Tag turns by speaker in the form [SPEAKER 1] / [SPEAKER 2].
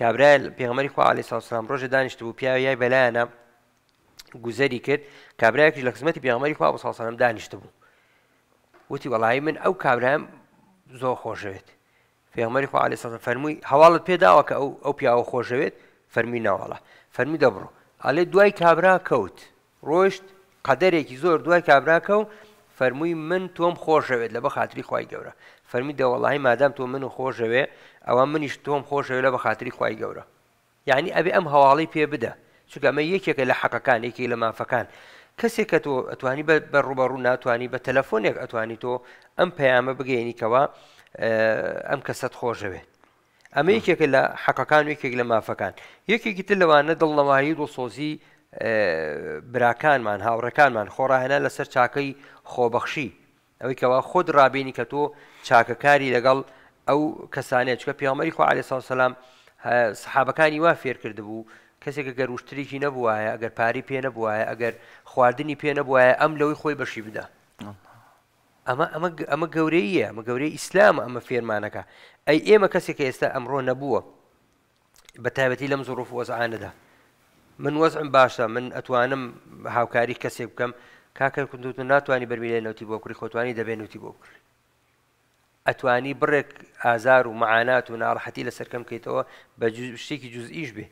[SPEAKER 1] کابرایل پێغمەری خوا علی ساسلام ڕۆژە دانیشت بوو پیاوی یای بەلایەنە گوزەری کرد کابراایەکی لە خزمەتی پێغمەری خوا بە ساسانم دانیشت بوو وتی وەڵی من ئەو کابرایم زۆر خۆشەوێت پێغمەری خوا علی ساسان فەرمووی هەواڵت پێداوە کە ئەو ئەو پیاوە خۆشەوێت فەرمی ناوەڵە فەرمی دەبڕۆ ئەلێ دوای کابرا کەوت ڕۆشت قەدەرێکی زۆر دوای کابرا کەوت فەرمووی من تۆم خۆشەوێت لە بە خااتری خی گەورە فەرمی دەوەڵی مادام تۆ من خۆشەوێ ئەوە منیش تۆم خۆشەوێت لە بە خااتری خی گەورە یعنی ئەبێ ئەم هەواڵی پێ بدە چکەمە یەکێکە لە حەقەکان یەکی لە مافەکان کەسێک کە تۆ ئەتوانی بە ڕوبەڕوو ناتوانانی بە تەلەفۆنێک ئەتوانی تۆ ئەم پەیامە بگەینیکەوە ئەم کەسەت خۆشەوێت ئەمە یەکێکە لە حەقەکان و یەکێک لە مافەکان یەکێکی تر لەوانە دڵنەوایی و سۆزی براکانمان هاوڕەکانمان خۆڕاهێنا لەسەر چاکەی خۆبەخشی ئەوەی کەوا خۆت ڕابینی کە تۆ چاکەکاری لەگەڵ ئەو کەسانێت چکە پیامەری خۆ علی ساسەسلام سحابەکانی وا فێرکرد بوو کەسێکە گەر وشتێکی نەبووایە ئەگەر پاری پێ نەبووایە ئەگەر خواردنی پێ نەبووایە ئەم لەوەی خۆی بەشی بدە ئەمە ئەمە گەورەیە ئەمە گەورەی ئیسلام ئەمە فێرمانەکە ئەی ئێمە کەسێکە ئێستا ئەمڕۆ نەبووە بە تایبەتی لەم زۆڕف وەزعانەدا من وەزم باشە من ئەتوانم هاوکاری کەسێک بکەم کاکە کندوتن ناتوانانی بەرمیێنەوتی بۆ کوری خۆتوانی دەبێنوتی بۆ کوری ئەتوانی بڕێک ئازار و معانات و ناڕحەتی لە سەرکەم بکەیتەوە بە شتێکی جزئیش بێ.